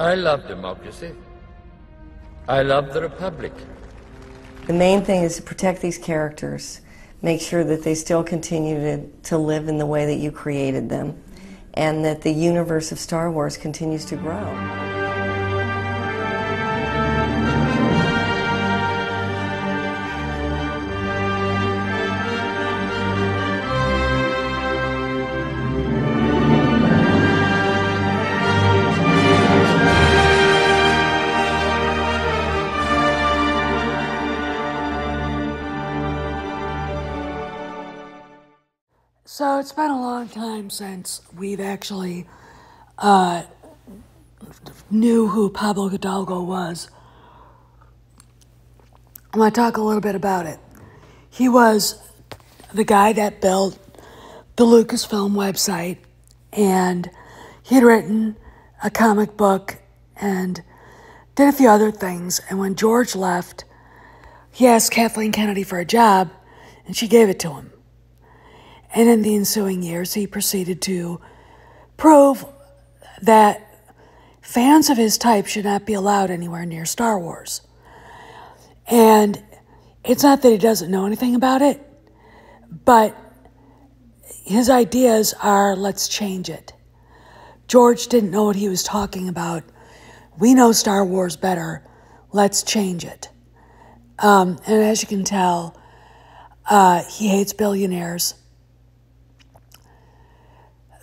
I love democracy. I love the Republic. The main thing is to protect these characters, make sure that they still continue to, to live in the way that you created them, and that the universe of Star Wars continues to grow. So it's been a long time since we've actually uh, knew who Pablo Hidalgo was. I want to talk a little bit about it. He was the guy that built the Lucasfilm website, and he had written a comic book and did a few other things. And when George left, he asked Kathleen Kennedy for a job, and she gave it to him. And in the ensuing years, he proceeded to prove that fans of his type should not be allowed anywhere near Star Wars. And it's not that he doesn't know anything about it, but his ideas are let's change it. George didn't know what he was talking about. We know Star Wars better. Let's change it. Um, and as you can tell, uh, he hates billionaires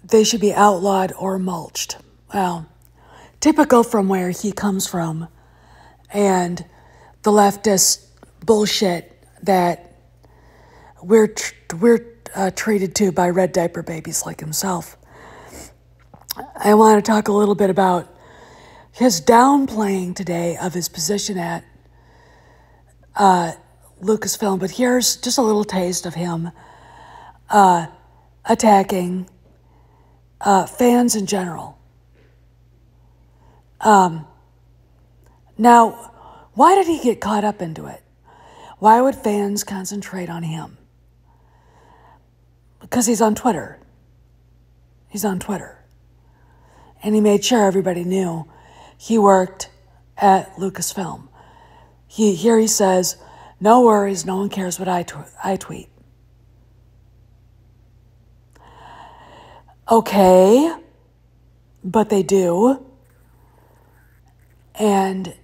they should be outlawed or mulched. Well, typical from where he comes from and the leftist bullshit that we're, we're uh, treated to by red diaper babies like himself. I want to talk a little bit about his downplaying today of his position at uh, Lucasfilm, but here's just a little taste of him uh, attacking uh, fans in general. Um, now, why did he get caught up into it? Why would fans concentrate on him? Because he's on Twitter. He's on Twitter. And he made sure everybody knew he worked at Lucasfilm. He, here he says, No worries, no one cares what I, tw- I tweet. Okay, but they do. And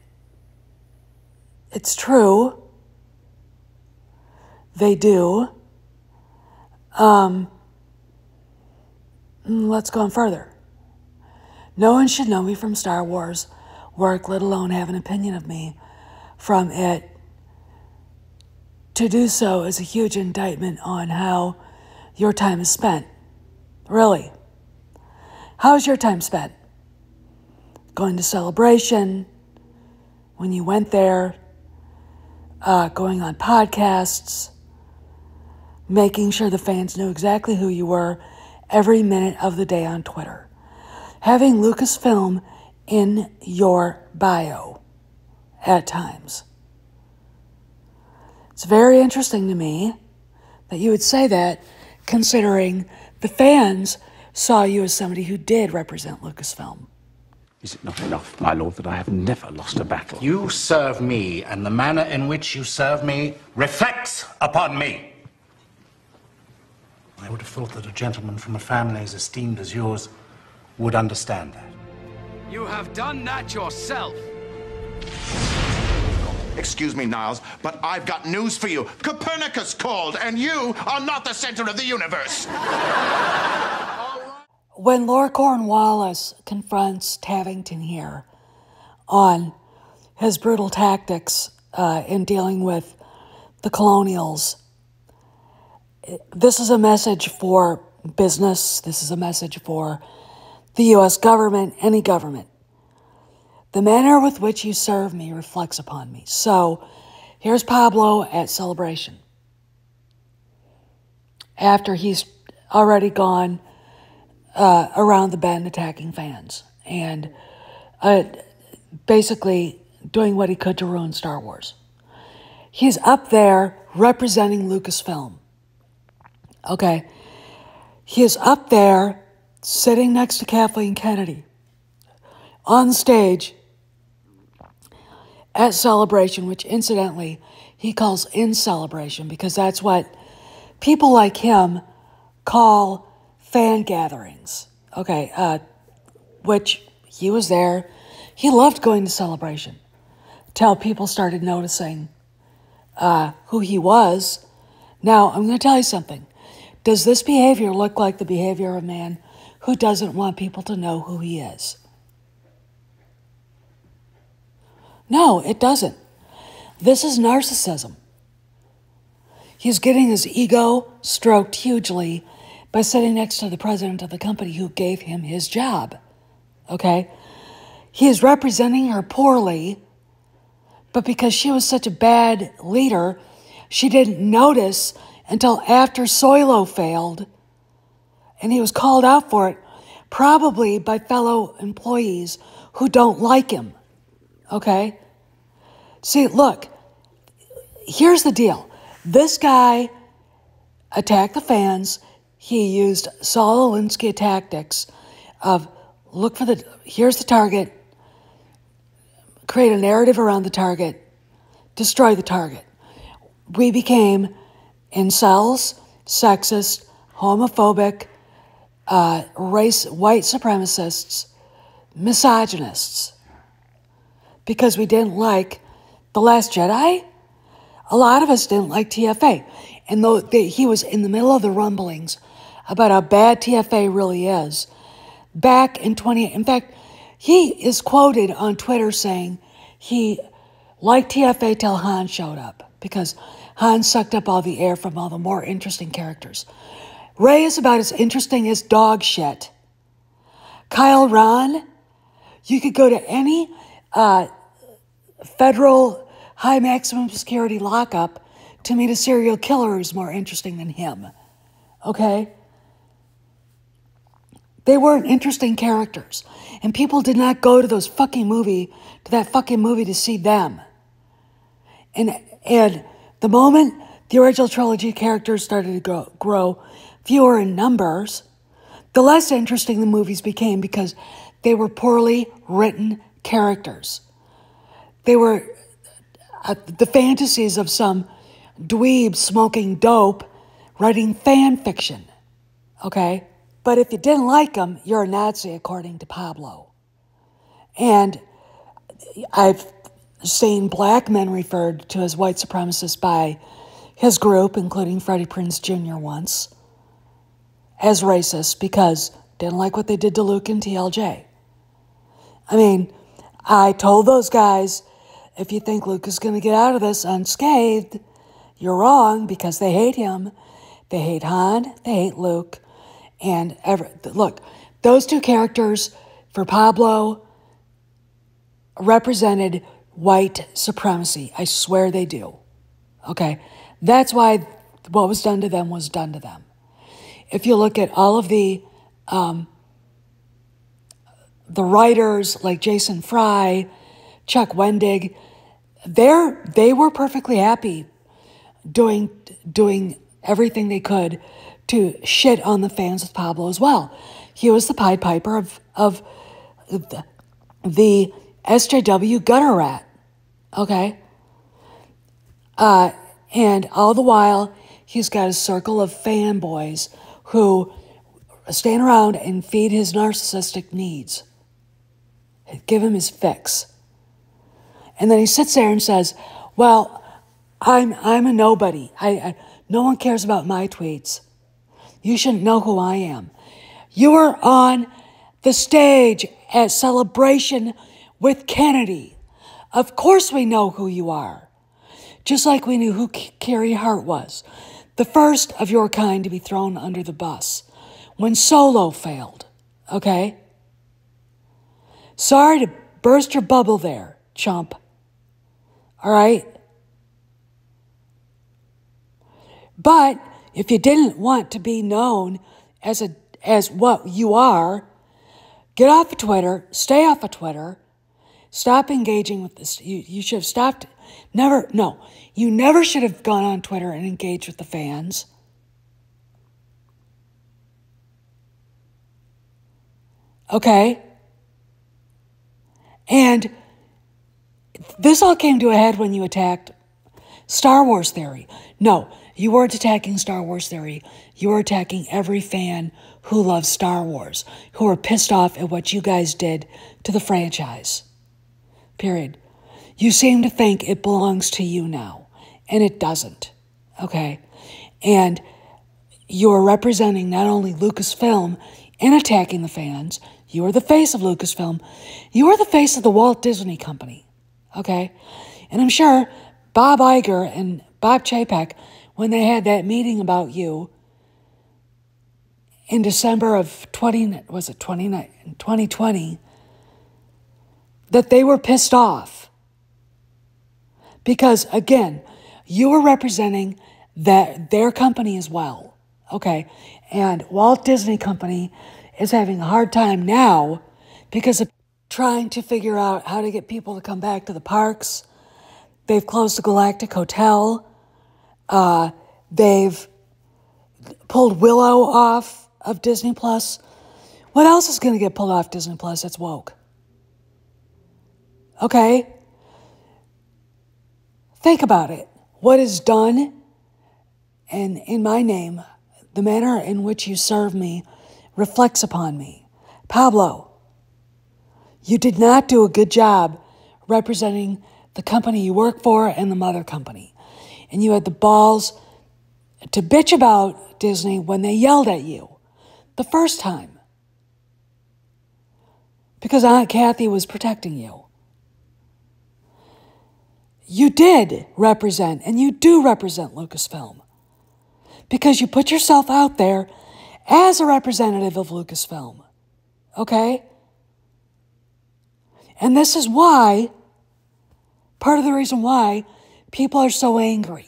it's true. They do. Um, mm, let's go on further. No one should know me from Star Wars work, let alone have an opinion of me from it. To do so is a huge indictment on how your time is spent. Really. How's your time spent? Going to celebration, when you went there, uh, going on podcasts, making sure the fans knew exactly who you were every minute of the day on Twitter, having Lucasfilm in your bio at times. It's very interesting to me that you would say that, considering the fans saw you as somebody who did represent Lucasfilm. Is it not enough, my lord, that I have never lost a battle? You serve me, and the manner in which you serve me reflects upon me. I would have thought that a gentleman from a family as esteemed as yours would understand that. You have done that yourself. Excuse me, Niles, but I've got news for you. Copernicus called, and you are not the center of the universe. when Lord Cornwallis confronts Tavington here on his brutal tactics uh, in dealing with the colonials, this is a message for business. This is a message for the U.S. government, any government. The manner with which you serve me reflects upon me. So here's Pablo at celebration. After he's already gone uh, around the bend attacking fans and uh, basically doing what he could to ruin Star Wars. He's up there representing Lucasfilm. Okay. He is up there sitting next to Kathleen Kennedy on stage at Celebration, which incidentally he calls in celebration because that's what people like him call fan gatherings. Okay, uh, which he was there. He loved going to celebration till people started noticing uh, who he was. Now, I'm going to tell you something. Does this behavior look like the behavior of a man who doesn't want people to know who he is? No, it doesn't. This is narcissism. He's getting his ego stroked hugely by sitting next to the president of the company who gave him his job. Okay? He is representing her poorly, but because she was such a bad leader, she didn't notice until after Soilo failed and he was called out for it, probably by fellow employees who don't like him. Okay? See, look, here's the deal. This guy attacked the fans. He used Saul Alinsky tactics of look for the, here's the target, create a narrative around the target, destroy the target. We became incels, sexist, homophobic, uh, race, white supremacists, misogynists, because we didn't like the Last Jedi? A lot of us didn't like TFA. And though they, he was in the middle of the rumblings about how bad TFA really is, back in 20, in fact, he is quoted on Twitter saying he liked TFA till Han showed up because Han sucked up all the air from all the more interesting characters. Ray is about as interesting as dog shit. Kyle Ron, you could go to any uh, federal high maximum security lockup to meet a serial killer is more interesting than him. Okay? They weren't interesting characters. And people did not go to those fucking movie, to that fucking movie to see them. And and the moment the original trilogy characters started to grow, grow fewer in numbers, the less interesting the movies became because they were poorly written characters. They were uh, the fantasies of some dweeb smoking dope writing fan fiction. Okay? But if you didn't like them, you're a Nazi, according to Pablo. And I've seen black men referred to as white supremacists by his group, including Freddie Prinze Jr. once, as racist because didn't like what they did to Luke and TLJ. I mean, I told those guys if you think Luke is going to get out of this unscathed, you're wrong because they hate him. They hate Han, they hate Luke. And every, look, those two characters for Pablo represented white supremacy. I swear they do. Okay? That's why what was done to them was done to them. If you look at all of the um, the writers like Jason Fry, Chuck Wendig, they they were perfectly happy doing doing everything they could to shit on the fans with Pablo as well. He was the Pied Piper of of the, the SJW gutter rat. Okay. Uh, and all the while, he's got a circle of fanboys who stand around and feed his narcissistic needs, give him his fix. And then he sits there and says, Well, I'm, I'm a nobody. I, I, no one cares about my tweets. You shouldn't know who I am. You were on the stage at Celebration with Kennedy. Of course, we know who you are, just like we knew who Carrie Hart was, the first of your kind to be thrown under the bus when Solo failed. Okay? Sorry to burst your bubble there, chump. All right? But if you didn't want to be known as a as what you are, get off of Twitter, stay off of Twitter, stop engaging with this. You, you should have stopped. Never, no, you never should have gone on Twitter and engaged with the fans. Okay? And this all came to a head when you attacked Star Wars theory. No, you weren't attacking Star Wars theory. You were attacking every fan who loves Star Wars, who are pissed off at what you guys did to the franchise. Period. You seem to think it belongs to you now, and it doesn't. Okay? And you're representing not only Lucasfilm and attacking the fans, you are the face of Lucasfilm, you are the face of the Walt Disney Company. Okay. And I'm sure Bob Iger and Bob Chapek, when they had that meeting about you in December of 20, was it 2020, that they were pissed off. Because again, you were representing that their company as well. Okay. And Walt Disney Company is having a hard time now because of trying to figure out how to get people to come back to the parks. They've closed the Galactic Hotel. Uh, they've pulled Willow off of Disney Plus. What else is going to get pulled off Disney Plus that's woke? Okay? Think about it. What is done, and in my name, the manner in which you serve me reflects upon me. Pablo, you did not do a good job representing the company you work for and the mother company. And you had the balls to bitch about Disney when they yelled at you the first time because Aunt Kathy was protecting you. You did represent, and you do represent Lucasfilm because you put yourself out there as a representative of Lucasfilm. Okay? And this is why, part of the reason why people are so angry.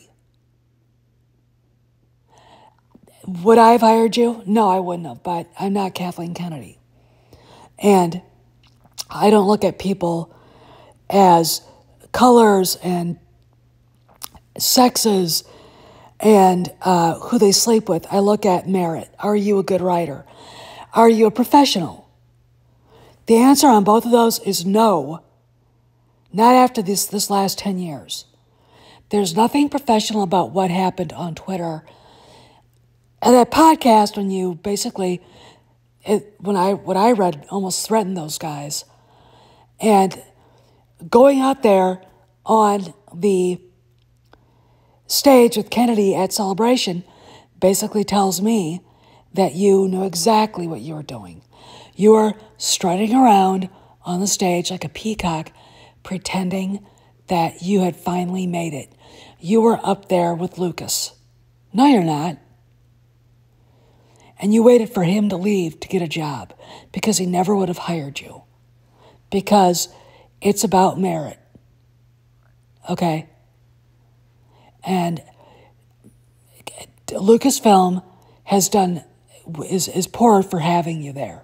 Would I have hired you? No, I wouldn't have, but I'm not Kathleen Kennedy. And I don't look at people as colors and sexes and uh, who they sleep with. I look at merit. Are you a good writer? Are you a professional? The answer on both of those is no. Not after this, this last 10 years. There's nothing professional about what happened on Twitter. And that podcast, when you basically, it, when I what I read, almost threatened those guys, and going out there on the stage with Kennedy at Celebration, basically tells me that you knew exactly what you were doing. You are strutting around on the stage like a peacock, pretending that you had finally made it. You were up there with Lucas. No, you're not. And you waited for him to leave to get a job because he never would have hired you. Because it's about merit. Okay? And Lucasfilm has done is is poor for having you there.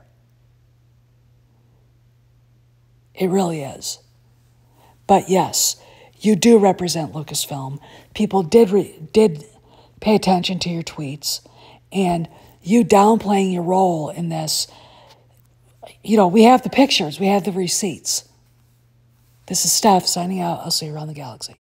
It really is. But yes, you do represent Lucasfilm. People did did pay attention to your tweets, and you downplaying your role in this. You know, we have the pictures, we have the receipts. This is Steph signing out. I'll see you around the galaxy.